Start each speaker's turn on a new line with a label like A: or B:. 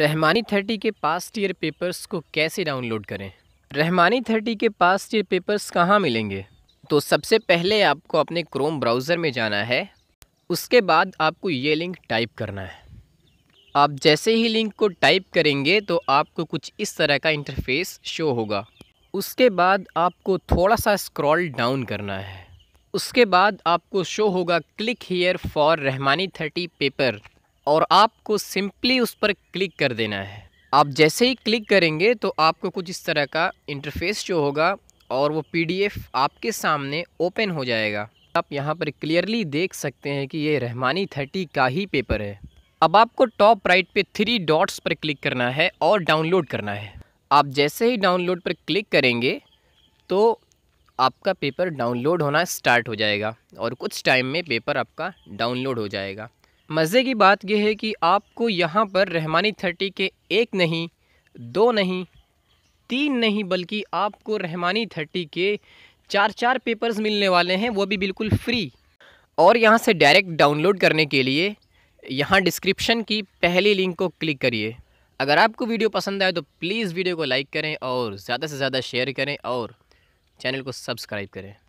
A: Rahmani thirty के past year papers को कैसे डाउनलोड करें रहमानी थर्टी के पास्ट ईयर पेपर्स कहाँ मिलेंगे तो सबसे पहले आपको अपने क्रोम ब्राउज़र में जाना है उसके बाद आपको ये लिंक टाइप करना है आप जैसे ही लिंक को टाइप करेंगे तो आपको कुछ इस तरह का इंटरफेस शो होगा उसके बाद आपको थोड़ा सा स्क्रॉल डाउन करना है उसके बाद आपको शो होगा click here for Rahmani thirty paper और आपको सिंपली उस पर क्लिक कर देना है आप जैसे ही क्लिक करेंगे तो आपको कुछ इस तरह का इंटरफेस जो होगा और वो पीडीएफ आपके सामने ओपन हो जाएगा आप यहाँ पर क्लियरली देख सकते हैं कि ये रहमानी थर्टी का ही पेपर है अब आपको टॉप राइट पे थ्री डॉट्स पर क्लिक करना है और डाउनलोड करना है आप जैसे ही डाउनलोड पर क्लिक करेंगे तो आपका पेपर डाउनलोड होना स्टार्ट हो जाएगा और कुछ टाइम में पेपर आपका डाउनलोड हो जाएगा मज़े की बात यह है कि आपको यहाँ पर रहमानी थर्टी के एक नहीं दो नहीं तीन नहीं बल्कि आपको रहमानी थर्टी के चार चार पेपर्स मिलने वाले हैं वो भी बिल्कुल फ्री और यहाँ से डायरेक्ट डाउनलोड करने के लिए यहाँ डिस्क्रिप्शन की पहली लिंक को क्लिक करिए अगर आपको वीडियो पसंद आए तो प्लीज़ वीडियो को लाइक करें और ज़्यादा से ज़्यादा शेयर करें और चैनल को सब्सक्राइब करें